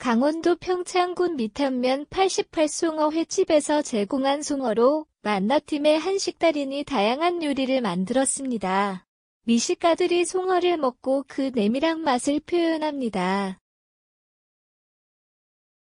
강원도 평창군 밑탄면 88송어 횟집에서 제공한 송어로 만나팀의 한식 달인이 다양한 요리를 만들었습니다. 미식가들이 송어를 먹고 그 내밀한 맛을 표현합니다.